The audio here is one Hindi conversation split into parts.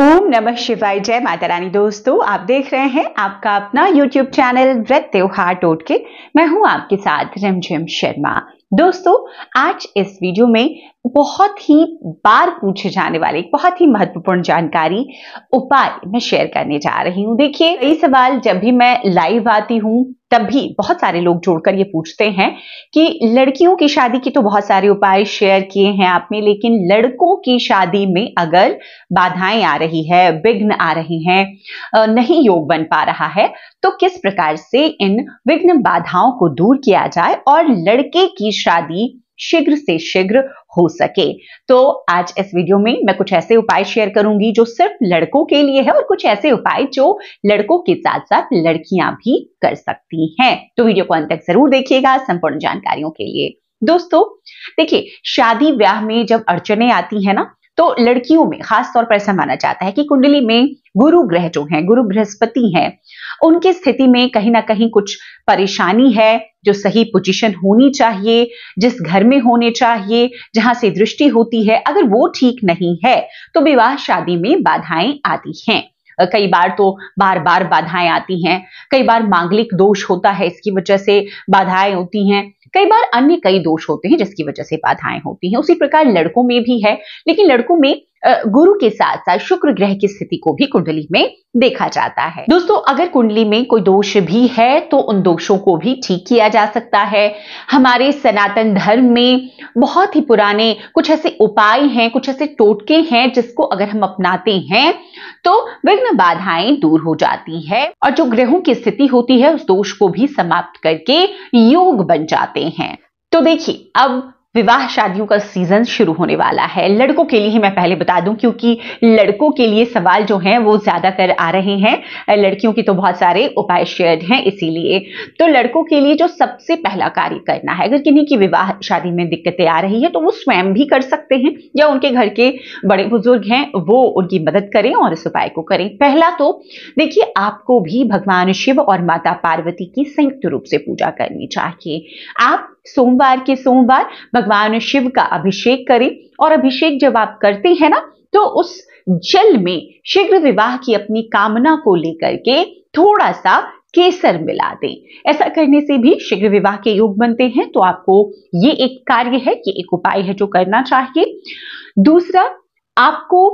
ओम नमः शिवाय जय माता रानी दोस्तों आप देख रहे हैं आपका अपना YouTube चैनल व्रत त्योहार टोटके मैं हूं आपके साथ रिमझिम शर्मा दोस्तों आज इस वीडियो में बहुत ही बार पूछे जाने वाले एक बहुत ही महत्वपूर्ण जानकारी उपाय मैं शेयर करने जा रही हूं देखिए कई सवाल जब भी मैं लाइव आती हूं तब भी बहुत सारे लोग जोड़कर ये पूछते हैं कि लड़कियों की शादी की तो बहुत सारे उपाय शेयर किए हैं आपने लेकिन लड़कों की शादी में अगर बाधाएं आ रही है विघ्न आ रहे हैं नहीं योग बन पा रहा है तो किस प्रकार से इन विघ्न बाधाओं को दूर किया जाए और लड़के की शादी शीघ्र से शीघ्र हो सके तो आज इस वीडियो में मैं कुछ ऐसे उपाय शेयर करूंगी जो सिर्फ लड़कों के लिए है और कुछ ऐसे उपाय जो लड़कों के साथ साथ लड़कियां भी कर सकती हैं तो वीडियो को अंत तक जरूर देखिएगा संपूर्ण जानकारियों के लिए दोस्तों देखिए शादी ब्याह में जब अड़चने आती है ना तो लड़कियों में खास तौर पर ऐसा माना जाता है कि कुंडली में गुरु ग्रह जो हैं गुरु बृहस्पति हैं उनकी स्थिति में कहीं ना कहीं कुछ परेशानी है जो सही पोजीशन होनी चाहिए जिस घर में होने चाहिए जहां से दृष्टि होती है अगर वो ठीक नहीं है तो विवाह शादी में बाधाएं आती हैं कई बार तो बार बार बाधाएं आती हैं कई बार मांगलिक दोष होता है इसकी वजह से बाधाएं होती हैं कई बार अन्य कई दोष होते हैं जिसकी वजह से बाधाएं होती हैं उसी प्रकार लड़कों में भी है लेकिन लड़कों में गुरु के साथ साथ शुक्र ग्रह की स्थिति को भी कुंडली में देखा जाता है दोस्तों अगर कुंडली में कोई दोष भी है तो उन दोषों को भी ठीक किया जा सकता है हमारे सनातन धर्म में बहुत ही पुराने कुछ ऐसे उपाय हैं कुछ ऐसे टोटके हैं जिसको अगर हम अपनाते हैं तो विघ्न बाधाएं दूर हो जाती है और जो ग्रहों की स्थिति होती है उस दोष को भी समाप्त करके योग बन जाते हैं तो देखिए अब विवाह शादियों का सीजन शुरू होने वाला है लड़कों के लिए ही मैं पहले बता दूं क्योंकि लड़कों के लिए सवाल जो हैं वो ज्यादा कर आ रहे हैं लड़कियों के तो बहुत सारे उपाय शेयर हैं इसीलिए तो लड़कों के लिए जो सबसे पहला कार्य करना है अगर किन्हीं की विवाह शादी में दिक्कतें आ रही है तो वो स्वयं भी कर सकते हैं या उनके घर के बड़े बुजुर्ग हैं वो उनकी मदद करें और इस उपाय को करें पहला तो देखिए आपको भी भगवान शिव और माता पार्वती की संयुक्त रूप से पूजा करनी चाहिए आप सोमवार के सोमवार भगवान शिव का अभिषेक करें और अभिषेक जब आप करते हैं ना तो उस जल में शीघ्र विवाह की अपनी कामना को लेकर के थोड़ा सा केसर मिला दें ऐसा करने से भी शीघ्र विवाह के योग बनते हैं तो आपको ये एक कार्य है ये एक उपाय है जो करना चाहिए दूसरा आपको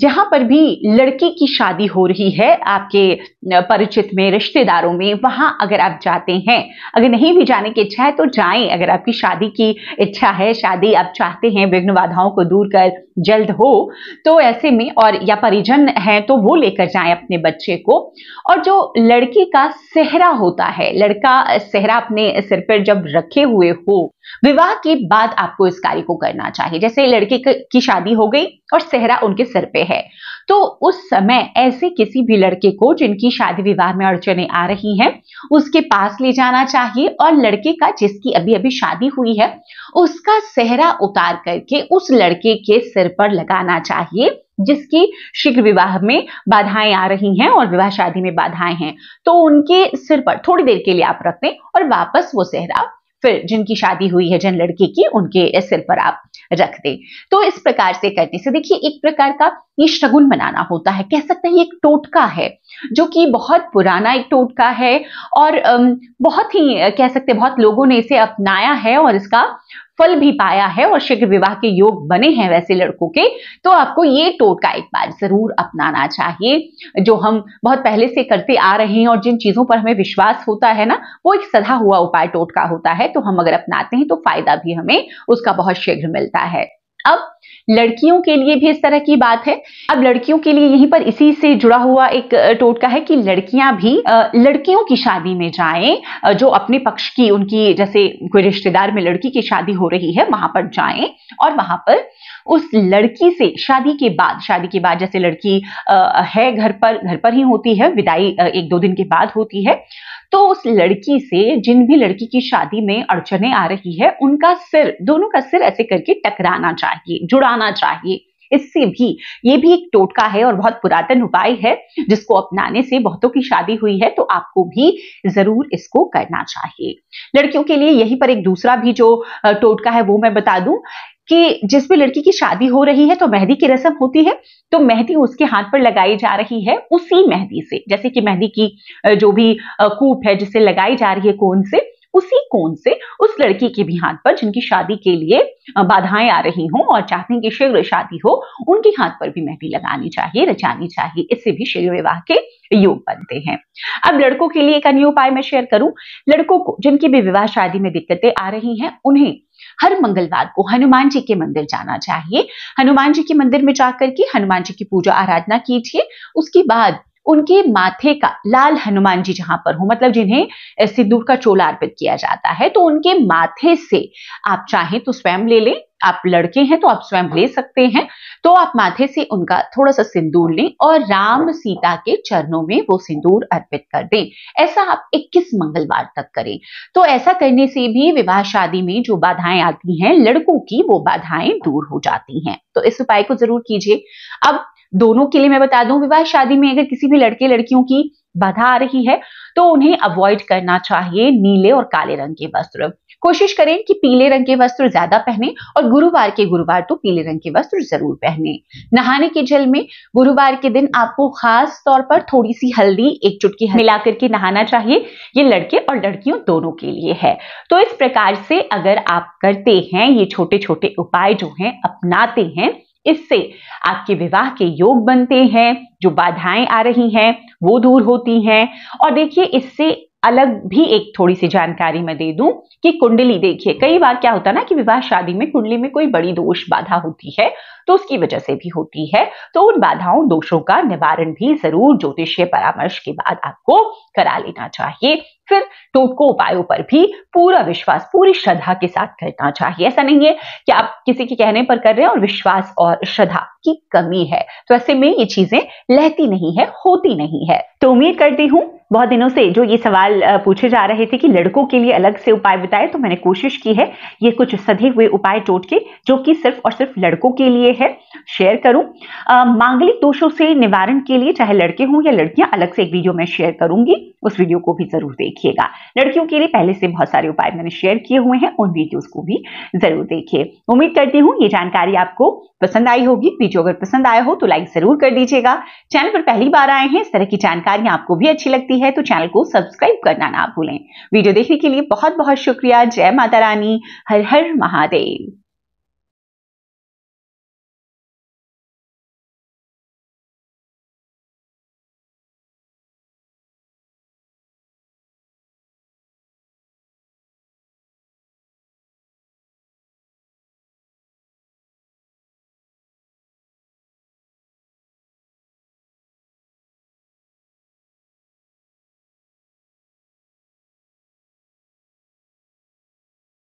जहां पर भी लड़की की शादी हो रही है आपके परिचित में रिश्तेदारों में वहां अगर आप जाते हैं अगर नहीं भी जाने की इच्छा है तो जाएं अगर आपकी शादी की इच्छा है शादी आप चाहते हैं विघ्न बाधाओं को दूर कर जल्द हो तो ऐसे में और या परिजन है तो वो लेकर जाएं अपने बच्चे को और जो लड़की का सेहरा होता है लड़का सेहरा अपने सिर पर जब रखे हुए हो विवाह के बाद आपको इस कार्य को करना चाहिए जैसे लड़के की शादी हो गई और सेहरा उनके सिर पे है तो उस समय ऐसे किसी भी लड़के को जिनकी शादी विवाह में अड़चने आ रही हैं उसके पास ले जाना चाहिए और लड़के का जिसकी अभी अभी शादी हुई है उसका सेहरा उतार करके उस लड़के के सिर पर लगाना चाहिए जिसकी शीघ्र विवाह में बाधाएं आ रही हैं और विवाह शादी में बाधाएं हैं तो उनके सिर पर थोड़ी देर के लिए आप रख दें और वापस वो सेहरा फिर जिनकी शादी हुई है जिन लड़के की उनके सिर पर आप रख दें तो इस प्रकार से करने से देखिए एक प्रकार का ये शगुन बनाना होता है कह सकते हैं ये एक टोटका है जो कि बहुत पुराना एक टोटका है और बहुत ही कह सकते हैं बहुत लोगों ने इसे अपनाया है और इसका फल भी पाया है और शीघ्र विवाह के योग बने हैं वैसे लड़कों के तो आपको ये टोटका एक बार जरूर अपनाना चाहिए जो हम बहुत पहले से करते आ रहे हैं और जिन चीजों पर हमें विश्वास होता है ना वो एक सधा हुआ उपाय टोटका होता है तो हम अगर अपनाते हैं तो फायदा भी हमें उसका बहुत शीघ्र मिलता है अब लड़कियों के लिए भी इस तरह की बात है अब लड़कियों के लिए यहीं पर इसी से जुड़ा हुआ एक टोटका है कि लड़कियां भी लड़कियों की शादी में जाएं जो अपने पक्ष की उनकी जैसे कोई रिश्तेदार में लड़की की शादी हो रही है वहां पर जाएं और वहां पर उस लड़की से शादी के बाद शादी के बाद जैसे लड़की है घर पर घर पर ही होती है विदाई एक दो दिन के बाद होती है तो उस लड़की से जिन भी लड़की की शादी में अड़चने आ रही है उनका सिर दोनों का सिर ऐसे करके टकराना चाहिए जुड़ाना चाहिए इससे भी ये भी एक टोटका है और बहुत पुरातन उपाय है जिसको अपनाने से बहुतों की शादी हुई है तो आपको भी जरूर इसको करना चाहिए लड़कियों के लिए यही पर एक दूसरा भी जो टोटका है वो मैं बता दूं कि जिस भी लड़की की शादी हो रही है तो मेहंदी की रस्म होती है तो मेहंदी उसके हाथ पर लगाई जा रही है उसी मेहंदी से जैसे कि मेहंदी की जो भी कूप है जिसे लगाई जा रही है कोन से उसी कोण से उस लड़की के भी हाथ पर जिनकी शादी के लिए बाधाएं आ रही हो और चाहते हैं कि शीघ्र शादी हो उनके हाथ पर भी मेहंदी लगानी चाहिए रचानी चाहिए इससे भी शीघ्र विवाह के योग बनते हैं अब लड़कों के लिए एक अन्य उपाय मैं शेयर करूं लड़कों को जिनकी भी विवाह शादी में दिक्कतें आ रही हैं उन्हें हर मंगलवार को हनुमान जी के मंदिर जाना चाहिए हनुमान जी के मंदिर में जाकर के हनुमान जी की पूजा आराधना कीजिए उसके बाद उनके माथे का लाल हनुमान जी जहां पर हो मतलब जिन्हें सिंदूर का चोला अर्पित किया जाता है तो उनके माथे से आप चाहें तो स्वयं ले लें आप लड़के हैं तो आप स्वयं ले सकते हैं तो आप माथे से उनका थोड़ा सा सिंदूर लें और राम सीता के चरणों में वो सिंदूर अर्पित कर दें ऐसा आप 21 मंगलवार तक करें तो ऐसा करने से भी विवाह शादी में जो बाधाएं आती हैं लड़कों की वो बाधाएं दूर हो जाती हैं तो इस उपाय को जरूर कीजिए अब दोनों के लिए मैं बता दूं विवाह शादी में अगर किसी भी लड़के लड़कियों की बाधा आ रही है तो उन्हें अवॉइड करना चाहिए नीले और काले रंग के वस्त्र कोशिश करें कि पीले रंग के वस्त्र ज्यादा पहने और गुरुवार के गुरुवार तो पीले रंग के वस्त्र जरूर पहने नहाने के जल में गुरुवार के दिन आपको खास तौर पर थोड़ी सी हल्दी एक चुटकी मिलाकर के नहाना चाहिए ये लड़के और लड़कियों दोनों के लिए है तो इस प्रकार से अगर आप करते हैं ये छोटे छोटे उपाय जो है अपनाते हैं इससे आपके विवाह के योग बनते हैं जो बाधाएं आ रही हैं वो दूर होती हैं और देखिए इससे अलग भी एक थोड़ी सी जानकारी मैं दे दूं कि कुंडली देखिए कई बार क्या होता है ना कि विवाह शादी में कुंडली में कोई बड़ी दोष बाधा होती है तो उसकी वजह से भी होती है तो उन बाधाओं दोषों का निवारण भी जरूर ज्योतिषीय परामर्श के बाद आपको करा लेना चाहिए फिर टोटको तो उपायों पर भी पूरा विश्वास पूरी श्रद्धा के साथ करना चाहिए ऐसा नहीं है कि आप किसी के कहने पर कर रहे हैं और विश्वास और श्रद्धा की कमी है तो ऐसे में ये चीजें लहती नहीं है होती नहीं है तो उम्मीद करती हूँ बहुत दिनों से जो ये सवाल पूछे जा रहे थे कि लड़कों के लिए अलग से उपाय बताए तो मैंने कोशिश की है ये कुछ सधे हुए उपाय टोट के जो कि सिर्फ और सिर्फ लड़कों के लिए है शेयर करूं मांगलिक दोषों से निवारण के लिए चाहे लड़के हों या लड़कियां अलग से एक वीडियो में शेयर करूंगी उस वीडियो को भी जरूर देखें देखिएगा लड़कियों के लिए पहले से बहुत सारे उपाय मैंने शेयर किए हुए हैं उन वीडियोस को भी जरूर देखिए उम्मीद करती हूँ ये जानकारी आपको पसंद आई होगी वीडियो अगर पसंद आया हो तो लाइक जरूर कर दीजिएगा चैनल पर पहली बार आए हैं इस तरह की जानकारी आपको भी अच्छी लगती है तो चैनल को सब्सक्राइब करना ना भूलें वीडियो देखने के लिए बहुत बहुत शुक्रिया जय माता रानी हर हर महादेव